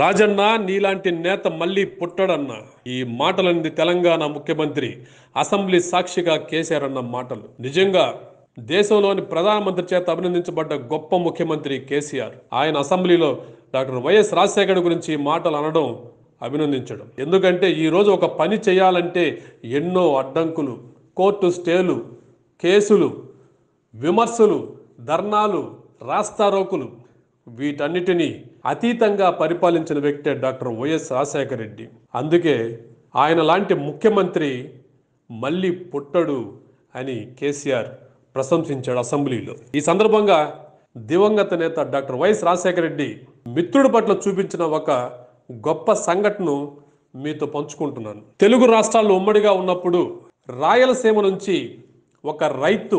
రాజన్న నీలాంటి నేత మళ్ళీ పుట్టడన్న ఈ మాటలన్నది తెలంగాణ ముఖ్యమంత్రి అసెంబ్లీ సాక్షిగా కేసీఆర్ మాటలు నిజంగా దేశంలోని ప్రధానమంత్రి చేత అభినందించబడ్డ గొప్ప ముఖ్యమంత్రి కేసీఆర్ ఆయన అసెంబ్లీలో డాక్టర్ వైఎస్ రాజశేఖర్ గురించి మాటలు అనడం అభినందించడం ఎందుకంటే ఈరోజు ఒక పని చేయాలంటే ఎన్నో అడ్డంకులు కోర్టు స్టేలు కేసులు విమర్శలు ధర్నాలు రాస్తారోకులు వీటన్నిటినీ అతీతంగా పరిపాలించిన వ్యక్తే డాక్టర్ వైఎస్ రాజశేఖర రెడ్డి అందుకే ఆయన లాంటి ముఖ్యమంత్రి మళ్ళీ పుట్టడు అని కేసీఆర్ ప్రశంసించాడు అసెంబ్లీలో ఈ సందర్భంగా దివంగత నేత డాక్టర్ వైఎస్ రాజశేఖర రెడ్డి మిత్రుడి పట్ల చూపించిన ఒక గొప్ప సంఘటనను మీతో పంచుకుంటున్నాను తెలుగు రాష్ట్రాల్లో ఉమ్మడిగా ఉన్నప్పుడు రాయలసీమ నుంచి ఒక రైతు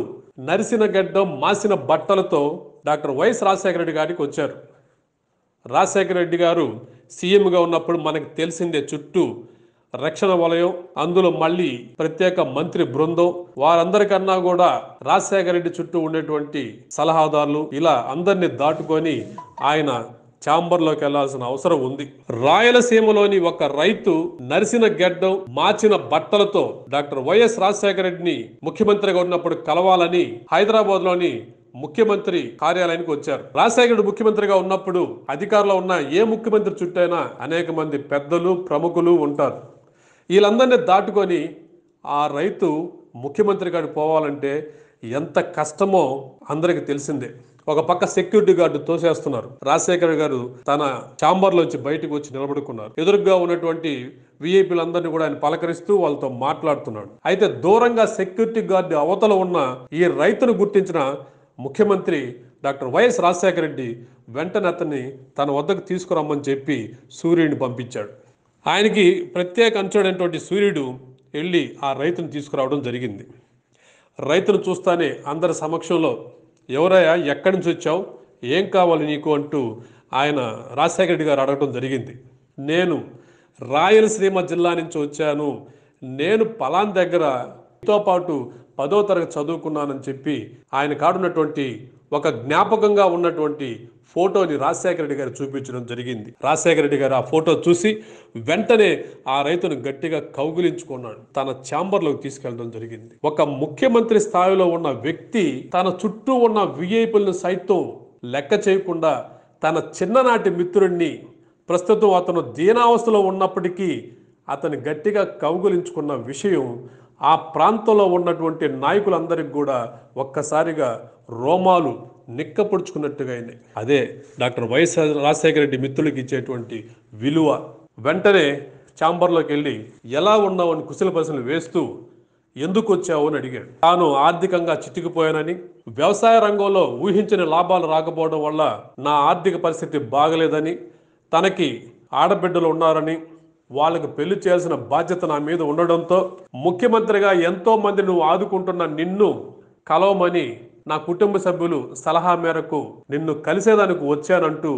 నరిసిన గడ్డం మాసిన బట్టలతో డాక్టర్ వైఎస్ రాజశేఖర రెడ్డి గారికి వచ్చారు రాజశేఖర రెడ్డి గారు సీఎంగా ఉన్నప్పుడు మనకు తెలిసిందే చుట్టూ రక్షణ వలయం అందులో మళ్ళీ ప్రత్యేక మంత్రి బృందం వారందరికన్నా కూడా రాజశేఖర రెడ్డి చుట్టూ ఉండేటువంటి సలహాదారులు ఇలా అందరినీ దాటుకొని ఆయన ఛాంబర్లోకి వెళ్లాల్సిన అవసరం ఉంది రాయలసీమలోని ఒక రైతు నరిసిన గెడ్డం మార్చిన బట్టలతో డాక్టర్ వైఎస్ రాజశేఖర రెడ్డిని ముఖ్యమంత్రిగా ఉన్నప్పుడు కలవాలని హైదరాబాద్లోని ముఖ్యమంత్రి కార్యాలయానికి వచ్చారు రాజశేఖరుడు ముఖ్యమంత్రిగా ఉన్నప్పుడు అధికారంలో ఉన్న ఏ ముఖ్యమంత్రి చుట్టైనా అనేక మంది పెద్దలు ప్రముఖులు ఉంటారు వీళ్ళందరినీ దాటుకొని ఆ రైతు ముఖ్యమంత్రి గారు పోవాలంటే ఎంత కష్టమో అందరికి తెలిసిందే ఒక పక్క సెక్యూరిటీ గార్డు తోసేస్తున్నారు రాజశేఖర్ గారు తన చాంబర్లోంచి బయటకు వచ్చి నిలబడుకున్నారు ఎదురుగా ఉన్నటువంటి విఐపిలందరినీ కూడా ఆయన పలకరిస్తూ వాళ్ళతో మాట్లాడుతున్నాడు అయితే దూరంగా సెక్యూరిటీ గార్డు అవతల ఉన్న ఈ రైతును గుర్తించిన ముఖ్యమంత్రి డాక్టర్ వైఎస్ రాజశేఖర రెడ్డి వెంటనే అతన్ని తన వద్దకు తీసుకురమ్మని చెప్పి సూర్యుడిని పంపించాడు ఆయనకి ప్రత్యేక అంచుడైనటువంటి సూర్యుడు వెళ్ళి ఆ రైతును తీసుకురావడం జరిగింది రైతును చూస్తానే అందరి సమక్షంలో ఎవరయ్యా ఎక్కడి నుంచి వచ్చావు ఏం కావాలి నీకు అంటూ ఆయన రాజశేఖర రెడ్డి గారు అడగడం జరిగింది నేను రాయలసీమ జిల్లా నుంచి వచ్చాను నేను పలాన్ దగ్గర మీతో పాటు పదో తరగతి చదువుకున్నానని చెప్పి ఆయన కాడున్నటువంటి ఒక జ్ఞాపకంగా ఉన్నటువంటి ఫోటోని రాజశేఖర రెడ్డి గారు చూపించడం జరిగింది రాజశేఖర రెడ్డి గారు ఆ ఫోటో చూసి వెంటనే ఆ రైతును గట్టిగా కౌగులించుకున్నాడు తన ఛాంబర్లోకి తీసుకెళ్ళడం జరిగింది ఒక ముఖ్యమంత్రి స్థాయిలో ఉన్న వ్యక్తి తన చుట్టూ ఉన్న విఐపీలను సైతం లెక్క చేయకుండా తన చిన్ననాటి మిత్రుడిని ప్రస్తుతం అతను దీనావస్థలో ఉన్నప్పటికీ అతను గట్టిగా కౌగులించుకున్న విషయం ఆ ప్రాంతంలో ఉన్నటువంటి నాయకులందరికి కూడా ఒక్కసారిగా రోమాలు నిక్కపొడుచుకున్నట్టుగా అయినాయి అదే డాక్టర్ వైఎస్ రాజశేఖర రెడ్డి మిత్రులకు ఇచ్చేటువంటి విలువ వెంటనే ఛాంబర్లోకి వెళ్ళి ఎలా ఉన్నావని కుశల ప్రశ్నలు వేస్తూ ఎందుకు వచ్చావు అని అడిగాడు తాను ఆర్థికంగా చితికిపోయానని వ్యవసాయ రంగంలో ఊహించిన లాభాలు రాకపోవడం వల్ల నా ఆర్థిక పరిస్థితి బాగలేదని తనకి ఆడబిడ్డలు ఉన్నారని వాళ్ళకు పెళ్లి చేయాల్సిన బాధ్యత నా మీద ఉండడంతో ముఖ్యమంత్రిగా ఎంతో మంది నువ్వు ఆదుకుంటున్న నిన్ను కలవమని నా కుటుంబ సభ్యులు సలహా మేరకు నిన్ను కలిసేదానికి వచ్చానంటూ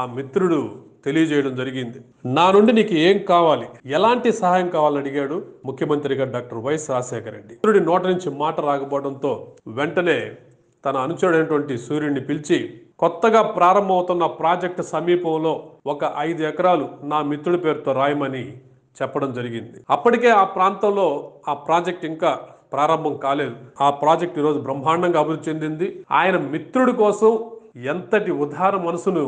ఆ మిత్రుడు తెలియజేయడం జరిగింది నా నుండి నీకు ఏం కావాలి ఎలాంటి సహాయం కావాలని అడిగాడు ముఖ్యమంత్రిగా డాక్టర్ వైఎస్ రాజశేఖర రెడ్డి మిత్రుడి నోట నుంచి మాట రాకపోవడంతో వెంటనే తన అనుచరుడైనటువంటి సూర్యుడిని పిలిచి కొత్తగా ప్రారంభమవుతున్న ప్రాజెక్టు సమీపంలో ఒక ఐదు ఎకరాలు నా మిత్రుడి పేరుతో రాయమని చెప్పడం జరిగింది అప్పటికే ఆ ప్రాంతంలో ఆ ప్రాజెక్ట్ ఇంకా ప్రారంభం కాలేదు ఆ ప్రాజెక్ట్ ఈరోజు బ్రహ్మాండంగా అభివృద్ధి చెందింది ఆయన మిత్రుడి కోసం ఎంతటి ఉదార మనసును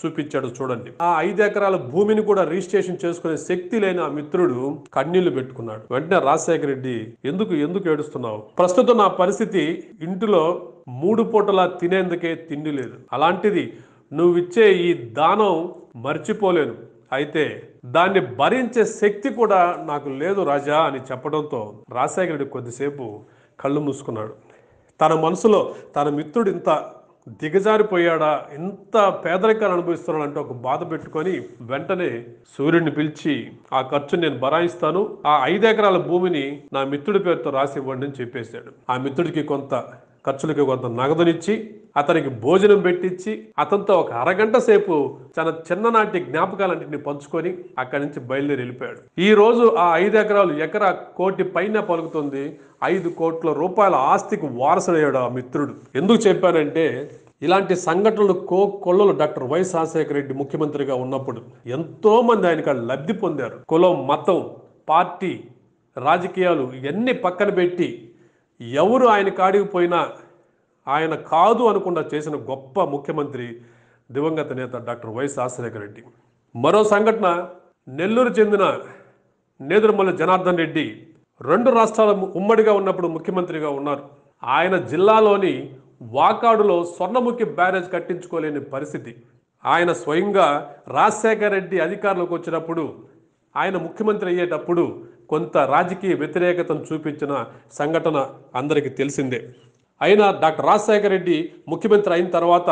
చూపించాడు చూడండి ఆ ఐదు ఎకరాల భూమిని కూడా రిజిస్ట్రేషన్ చేసుకునే శక్తి లేని ఆ మిత్రుడు కన్నీళ్లు పెట్టుకున్నాడు వెంటనే రాజశేఖర రెడ్డి ఎందుకు ఎందుకు ఏడుస్తున్నావు ప్రస్తుతం నా పరిస్థితి ఇంటిలో మూడు పూటలా తినేందుకే తిండి లేదు అలాంటిది నువ్విచ్చే ఈ దానం మర్చిపోలేను అయితే దాన్ని భరించే శక్తి కూడా నాకు లేదు రాజా అని చెప్పడంతో రాజశేఖరుడు కొద్దిసేపు కళ్ళు మూసుకున్నాడు తన మనసులో తన మిత్రుడు ఇంత దిగజారిపోయాడా ఇంత పేదరికాన్ని అనుభవిస్తున్నాడు అంటే ఒక బాధ పెట్టుకొని వెంటనే సూర్యుడిని పిలిచి ఆ ఖర్చు నేను బరాయిస్తాను ఆ ఐదు ఎకరాల భూమిని నా మిత్రుడి పేరుతో రాసి ఇవ్వండి అని చెప్పేశాడు ఆ మిత్రుడికి కొంత ఖర్చులకి కొంత నగదునిచ్చి అతనికి భోజనం పెట్టించి అతనితో ఒక అరగంట సేపు తన చిన్ననాటి జ్ఞాపకాలన్నింటినీ పంచుకొని అక్కడి నుంచి బయలుదేరి వెళ్ళిపోయాడు ఈ రోజు ఆ ఐదు ఎకరాలు ఎకరా కోటి పైన పలుకుతుంది ఐదు కోట్ల రూపాయల ఆస్తికి వారసుడయ్యాడు ఆ మిత్రుడు ఎందుకు చెప్పానంటే ఇలాంటి సంఘటనలు కో కొల్లలు డాక్టర్ వై రాజశేఖర రెడ్డి ముఖ్యమంత్రిగా ఉన్నప్పుడు ఎంతో మంది ఆయన లబ్ధి పొందారు కులం మతం పార్టీ రాజకీయాలు ఇవన్నీ పక్కన పెట్టి ఎవరు ఆయన కాడికి పోయినా ఆయన కాదు అనుకుండా చేసిన గొప్ప ముఖ్యమంత్రి దివంగత నేత డాక్టర్ వైఎస్ ఆశ్రేఖర్ రెడ్డి మరో సంఘటన నెల్లూరు చెందిన నేదురుమల్ల జనార్దన్ రెడ్డి రెండు రాష్ట్రాల ఉమ్మడిగా ఉన్నప్పుడు ముఖ్యమంత్రిగా ఉన్నారు ఆయన జిల్లాలోని వాకాడులో స్వర్ణముఖి బ్యారేజ్ కట్టించుకోలేని పరిస్థితి ఆయన స్వయంగా రాజశేఖర రెడ్డి అధికారంలోకి వచ్చినప్పుడు ఆయన ముఖ్యమంత్రి అయ్యేటప్పుడు కొంత రాజకీయ వ్యతిరేకతను చూపించిన సంఘటన అందరికీ తెలిసిందే అయినా డాక్టర్ రాజశేఖర రెడ్డి ముఖ్యమంత్రి అయిన తర్వాత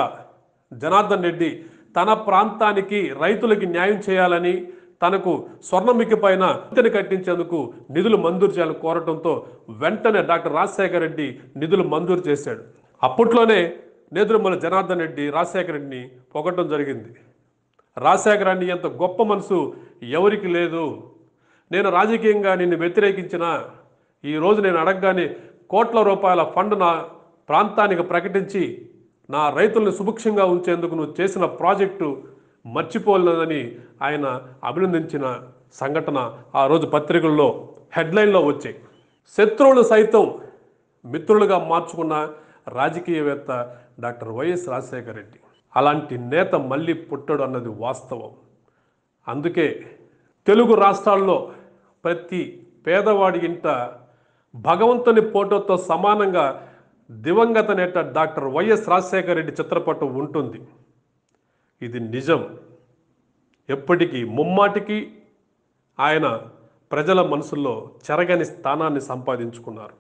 జనార్దన్ రెడ్డి తన ప్రాంతానికి రైతులకి న్యాయం చేయాలని తనకు స్వర్ణమికి పైన ఇంతని కట్టించేందుకు నిధులు మంజూరు చేయాలని కోరటంతో వెంటనే డాక్టర్ రాజశేఖర రెడ్డి నిధులు మంజూరు చేశాడు అప్పట్లోనే నేదురుమల జనార్దన్ రెడ్డి రాజశేఖర రెడ్డిని పొగటం జరిగింది రాజశేఖర రెడ్డి ఎంత గొప్ప మనసు ఎవరికి లేదు నేను రాజకీయంగా నిన్ను వ్యతిరేకించిన ఈరోజు నేను అడగగానే కోట్ల రూపాయల ఫండ్ నా ప్రాంతానికి ప్రకటించి నా రైతుల్ని సుభిక్షంగా ఉంచేందుకు నువ్వు చేసిన ప్రాజెక్టు మర్చిపోలేదని ఆయన అభినందించిన సంఘటన ఆ రోజు పత్రికల్లో హెడ్లైన్లో వచ్చాయి శత్రువులు సైతం మిత్రులుగా మార్చుకున్న రాజకీయవేత్త డాక్టర్ వైఎస్ రాజశేఖర రెడ్డి అలాంటి నేత మళ్ళీ పుట్టడు అన్నది వాస్తవం అందుకే తెలుగు రాష్ట్రాల్లో ప్రతి పేదవాడి ఇంట భగవంతుని ఫోటోతో సమానంగా దివంగత నేట డాక్టర్ వైఎస్ రాజశేఖర రెడ్డి చిత్రపటం ఉంటుంది ఇది నిజం ఎప్పటికీ ముమ్మాటికి ఆయన ప్రజల మనసుల్లో చెరగని స్థానాన్ని సంపాదించుకున్నారు